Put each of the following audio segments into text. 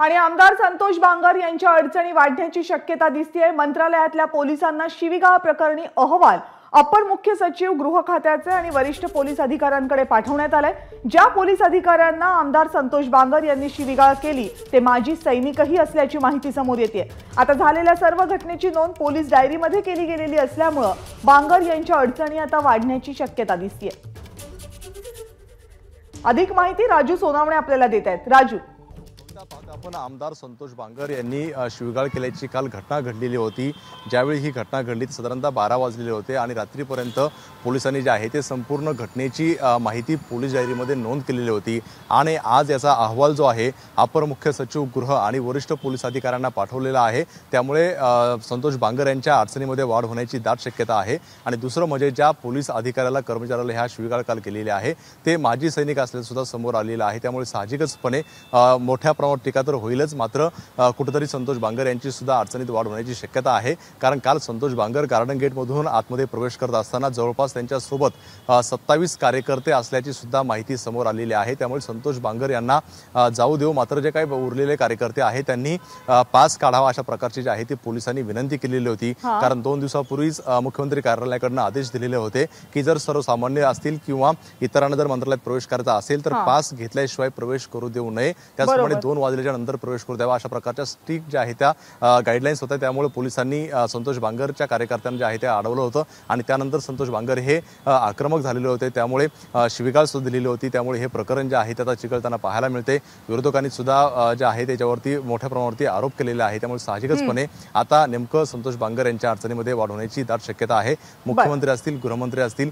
आणि आमदार संतोष बांगर यांच्या अडचणी वाढण्याची शक्यता दिसते मंत्रालयातल्या पोलिसांना शिवीगाळ प्रकरणी अहवाल अपर मुख्य सचिव गृह खात्याचे आणि वरिष्ठ पोलीस अधिकाऱ्यांकडे पाठवण्यात आलंय ज्या पोलीस अधिकाऱ्यांना आमदार संतोष बांगर यांनी शिविगाळ केली ते माजी सैनिकही असल्याची माहिती समोर येते आता झालेल्या सर्व घटनेची नोंद पोलीस डायरीमध्ये केली गेलेली असल्यामुळं बांगर यांच्या अडचणी आता वाढण्याची शक्यता दिसतेय अधिक माहिती राजू सोनावणे आपल्याला देत आहेत राजू आपण आमदार संतोष बांगर यांनी शिवगाळ केल्याची काल घटना घडलेली होती ज्यावेळी ही घटना घडली साधारणतः बारा वाजलेले होते आणि रात्रीपर्यंत पोलिसांनी जे आहे ते संपूर्ण घटनेची माहिती पोलीस डायरीमध्ये नोंद केलेली होती आणि आज याचा अहवाल जो आहे अपर मुख्य सचिव गृह आणि वरिष्ठ पोलीस अधिकाऱ्यांना पाठवलेला आहे त्यामुळे संतोष बांगर यांच्या अडचणीमध्ये वाढ होण्याची दाट शक्यता आहे आणि दुसरं म्हणजे ज्या पोलीस अधिकाऱ्याला कर्मचाऱ्याला ह्या शिवगाळ काल केलेली आहे ते माजी सैनिक असल्याचं सुद्धा समोर आलेलं आहे त्यामुळे साहजिकचपणे मोठ्या प्रमाणात प्रश्नावर टीका तर होईलच मात्र कुठेतरी संतोष बांगर यांची सुद्धा अडचणीत वाढ होण्याची शक्यता आहे कारण काल संतोष बांगर गार्डन गेटमधून आतमध्ये प्रवेश करत असताना जवळपास त्यांच्यासोबत सत्तावीस कार्यकर्ते असल्याची सुद्धा माहिती समोर आलेली आहे त्यामुळे संतोष बांगर यांना जाऊ देऊ मात्र जे काही उरलेले कार्यकर्ते आहेत त्यांनी पास काढावा अशा प्रकारची जी आहे ती पोलिसांनी विनंती केलेली होती कारण दोन दिवसापूर्वीच मुख्यमंत्री कार्यालयाकडनं आदेश दिलेले होते की जर सर्वसामान्य असतील किंवा इतरांना जर मंत्रालयात प्रवेश करायचा असेल तर पास घेतल्याशिवाय प्रवेश करू देऊ नये त्याचप्रमाणे दोन वाजल्याच्या नंतर प्रवेश करू द्यावा अशा प्रकारच्या स्ट्रिक्ट ज्या आहे त्या गाईडलाईन्स होत्या त्यामुळे पोलिसांनी संतोष बांगरच्या कार्यकर्त्यांना जे आहे ते अडवलं होतं आणि त्यानंतर संतोष बांगर हे आक्रमक झालेले होते त्यामुळे सुद्धा दिलेली होती त्यामुळे हे प्रकरण जे आहे त्याचा चिकळताना पाहायला मिळते विरोधकांनी सुद्धा जे आहे त्याच्यावरती मोठ्या प्रमाणावरती आरोप केलेले आहे त्यामुळे साहजिकचपणे आता नेमकं संतोष बांगर यांच्या अडचणीमध्ये वाढवण्याची दाट शक्यता आहे मुख्यमंत्री असतील गृहमंत्री असतील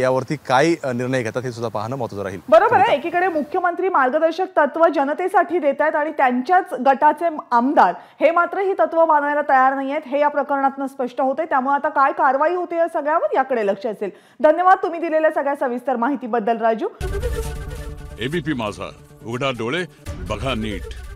यावरती काय निर्णय घेतात हे सुद्धा पाहणं महत्वाचं राहील बरोबर आहे एकीकडे मुख्यमंत्री मार्गदर्शक तत्व जनतेसाठी देतात आहेत आणि त्यांच्याच गटाचे आमदार हे मात्र ही तत्व मानायला तयार नाही आहेत हे या प्रकरणातून स्पष्ट होते त्यामुळे आता काय कारवाई होते या सगळ्यावर याकडे लक्ष असेल धन्यवाद तुम्ही दिलेल्या सगळ्या सविस्तर माहितीबद्दल राजू एबीपी माझा उघडा डोळे बघा नीट